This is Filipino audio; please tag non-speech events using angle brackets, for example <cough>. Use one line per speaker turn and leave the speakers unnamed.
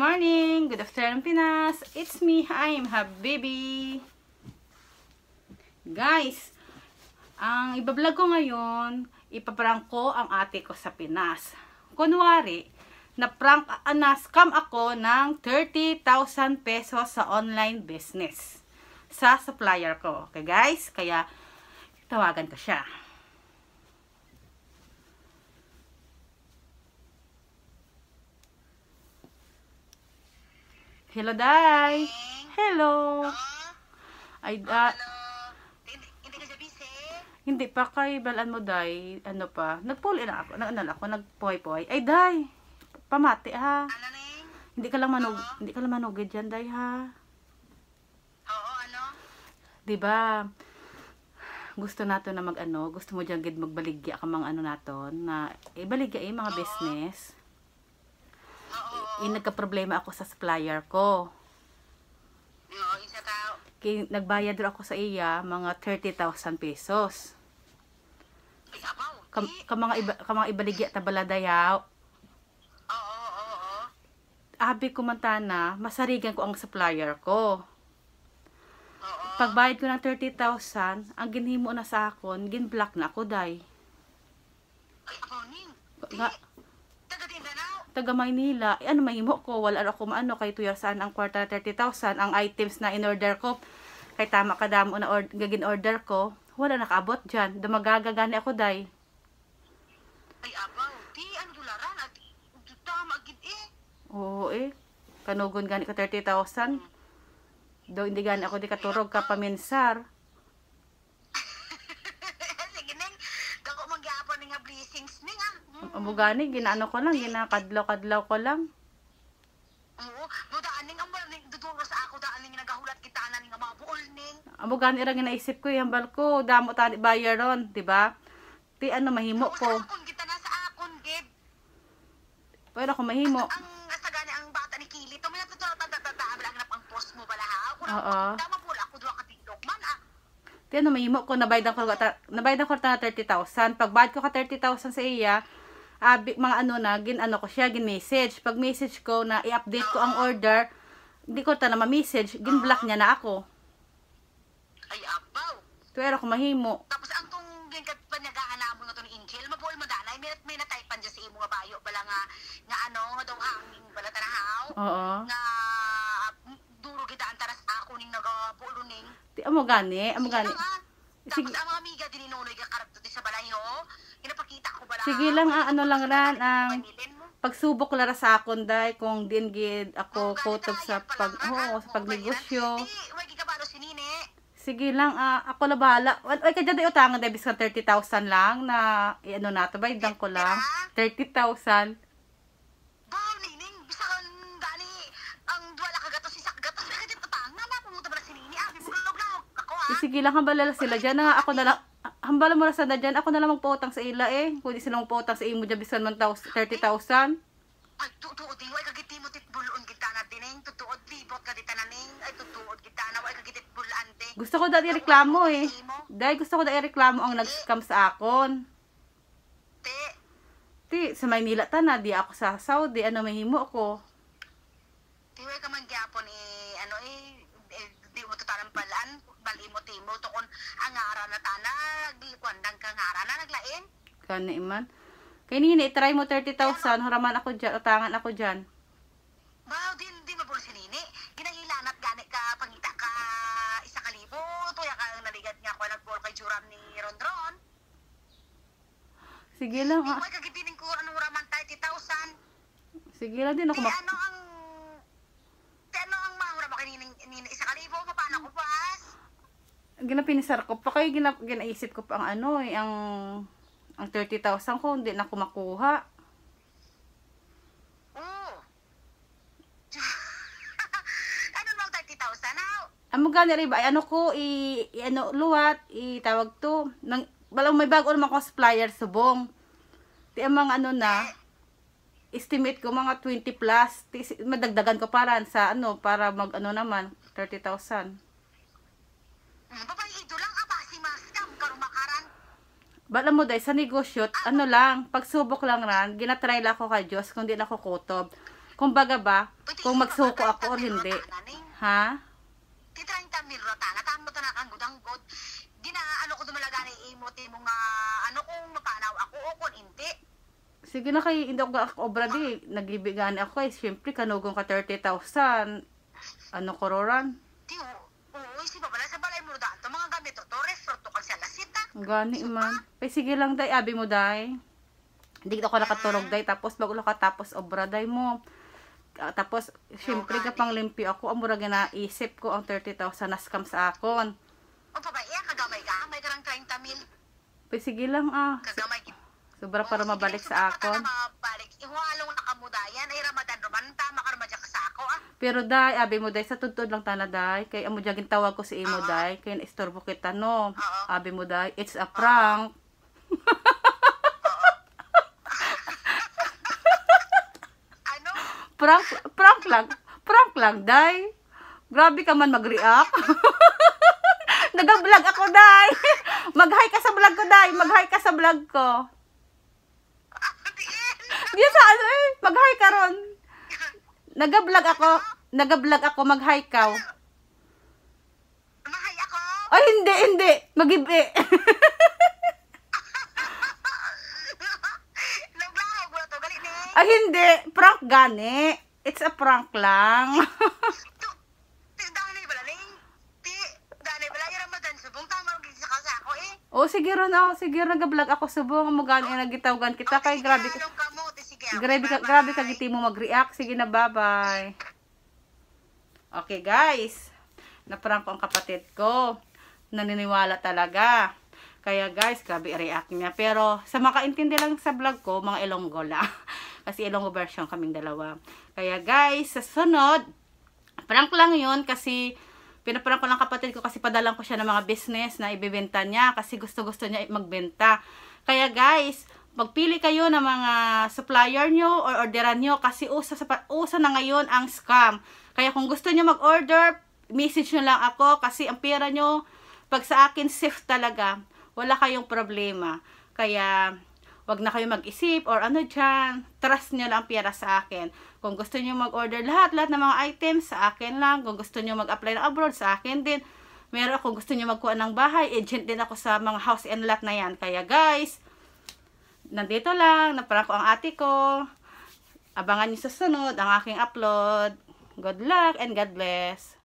morning! Good afternoon, Pinas! It's me, I'm Habibi! Guys, ang ibablog ko ngayon, ipaprank ko ang ate ko sa Pinas. Kunwari, na-prank, uh, na ako ng 30,000 pesos sa online business sa supplier ko. Okay guys? Kaya, tawagan ko siya. Hello, Dai. Hello. Ay, ah. da. Hindi ka Hindi pa kay balan mo, Dai. Ano pa? Nag-pull in ako. Ano, ano na ako? Nag-poy-poy. Ay, Day. Pamati, ha? Hindi ka lang manug... hindi ka lang manugid diyan, Dai, ha? Oo, ano? 'Di ba? Gusto nato na mag-ano, gusto mo diyan gid magbaligya ka mga ano naton na ibaligya eh, eh, mga business eh, nagka-problema ako sa supplier ko. Oo, isa tao. Nagbayad rin ako sa iya mga 30,000 pesos. Ay, abaw. Kam, eh. ka mga iba, ka mga ibaligya tabala dayaw. Oo, oo, oo. Abi kumanta na, masarigan ko ang supplier ko. Oo. Pagbayad ko ng 30,000, ang ginhimo na sa akon, gin-block na ako, day. Ay, abaw, Ning. Nga, taga Maynila, eh, ano mahimo ko, wala ako maano, kay tuyar saan ang kwarta 30,000, ang items na in-order ko, kay tama ka damo na or, gagin-order ko, wala nakaabot dyan, dumagagagani ako day. Ay abaw, di ang dolaran, at tama gid eh. Oo eh, kanugon gani ka 30,000, do hindi gani ako di katurog ka paminsar. <laughs> blessings ni Amo gani, ginaano ko lang, ginakadlaw-kadlaw ko lang. Oo, mo daaning ang maling duduro sa ako daaning nagahulat kita na nga mabuol ning. Amo gani ra ginaisip ko yung bal ko, damo tani buyer ron, di ba? Ti ano mahimo ko. Kung kita na sa akon gid. Pero ako mahimo. Ang asa gani ang bata ni Kili, tumi na tuturo tanda tanda ablang na pang post mo bala ha. Ako na tama pula ako duha ka tingdog man ah. ano mahimo ko nabaydan ko nabaydan ko ta 30,000. Pag Pagbayad ko ka 30,000 sa iya, uh, mga ano na, ginano ko siya, gin-message. Pag message ko na i-update ko ang order, hindi ko ta na ma-message, gin-block niya na ako. Ay, abaw. Tuwera ko mahimo. Tapos ang tong gingkat pa niya gahanaan mo na to ni Angel, mabuol mo dalay, may, may nataypan dyan sa imo nga bayo, bala nga, nga ano, nga daw hangin, bala tanahaw. Oo. Nga, duro kita ang taras ako ning nagabulo ning. amo gani, amo gani. Sige. Tapos ang mga amiga din inunoy ka karabto sa balayo. Sige lang, ah, ano lang ran, ang pagsubok lara sa akon dai kung din gid ako kotob sa pag oh, sa pagnegosyo. Sige lang, ah, ako labala. bahala. Ay, kadya dai utang dai bisan 30,000 lang na, eh, ano na to, bayadang ko lang. 30,000. Ah, ah. Sige lang, kabalala sila dyan. Nga ako na lang, hambala mo na sa dadyan, ako na lang magpautang sa ila eh. Kung di sila magpautang sa imo dyan, bisan man 30,000. Ay, tutuod di, wala kagiti mo titbulon kita na dining, eh. tutuod di, bot ka dita na ning, eh. ay tutuod kita na, wala kagiti titbulan di. Eh. Gusto ko dati reklamo eh. Dahil gusto ko dati reklamo ang nag-scam sa akon. Ti. Ti, sa Maynila ta na, di ako sa Saudi, ano may himo ko. Ti, wala ka man gyapon eh palan balimutimo timo kon ang ara na tana gikuandang kang ara na naglain kani man kani ni try mo 30,000 huraman ako dyan utangan ako dyan Wow, din di mabul sinini. Ginahilanat gani ka pangita ka isa ka Tuya ka ang naligat nga ko nagbol kay Juram ni Rondron. Sige lang. ha mo ah. ko ano raman tayo 30,000. Sige lang din ako. Di ano, ginapinisar ko pa kay gina, ginaisip ko pa ang ano eh, ang ang 30,000 ko hindi na ko makuha. Oh. <laughs> ano bang 30,000 na? Amo gani rin ba? Ano ko i, i ano luwat i tawag to nang balang may bago naman ko supplier subong. Ti amang ano na estimate ko mga 20 plus. Ti, madagdagan ko para sa ano para mag ano naman 30,000. Mm, Babay ido lang aba si Mascam karumakaran. Bala mo dahil sa negosyo, ano, ano lang, pagsubok lang ran, ginatry lang ako kay Diyos, di na kukutob. Kung baga ba, kung magsuko ako o hindi. Ano ha? Ti 30 mil rotana, taan mo to na kang gudanggod. Ano ko dumalaga ni imo, mo nga, ano kung mapanaw ako o kung hindi. Sige na kay ko ako obra di, nagibigan ako eh. Siyempre, kanugong ka 30,000. Ano kororan? Ti, Gani man. Pay sige lang day, abi mo day. Hindi ako nakatulog day tapos bago ka tapos obra day mo. Uh, tapos syempre ka oh, pang limpi ako, amura na isip ko ang 30,000 na scam sa akon. Opo ba, iya kagamay ka, may karang 30 mil. Pay sige lang ah. Kagamay. Sobra para mabalik sa akon. Pero dai, abi mo dai, sa tudtod lang tana dai. Kay amo dyan gintawag ko si imo ah. dai. Kay naistorbo kita no. Abi mo dai, it's a prank. <laughs> ano? prank, prank lang. Prank lang dai. Grabe ka man mag-react. <laughs> Nag-vlog ako dai. Mag-hi ka sa vlog ko dai. Mag-hi ka sa vlog ko. Ah, Diyan sa ano eh. Mag-hi ka ron. <laughs> Nag-vlog ako nagablog ako, mag-hi ka. Mag-hi ako? Ay, hindi, hindi. Mag-ibi. <laughs> Ay, hindi. Prank gani. It's a prank lang. <laughs> O, eh. oh, sige ron ako. Oh. Sige ron, nag-vlog ako subong. Magaan oh. nagitawgan kita. Okay, kay grabe ka. Grabe ka, grabe ka gitimo mag-react. Sige na, bye-bye. Okay guys, naprank ko ang kapatid ko. Naniniwala talaga. Kaya guys, grabe react niya. Pero sa makaintindi lang sa vlog ko, mga Ilonggo lang. <laughs> kasi Ilonggo version kaming dalawa. Kaya guys, sa sunod, prank lang yun kasi pinaprank ko lang kapatid ko kasi padalang ko siya ng mga business na ibibenta niya kasi gusto-gusto niya magbenta. Kaya guys, magpili kayo ng mga supplier nyo or orderan nyo kasi usa, usa na ngayon ang scam. Kaya kung gusto nyo mag-order, message nyo lang ako kasi ang pera nyo, pag sa akin, safe talaga. Wala kayong problema. Kaya, wag na kayo mag-isip or ano dyan. Trust nyo lang pera sa akin. Kung gusto nyo mag-order lahat, lahat ng mga items, sa akin lang. Kung gusto nyo mag-apply ng abroad, sa akin din. Meron kung gusto nyo magkuha ng bahay, agent din ako sa mga house and lot na yan. Kaya guys, nandito lang. Naprank ko ang ate ko. Abangan nyo sa sunod ang aking upload. Good luck and God bless.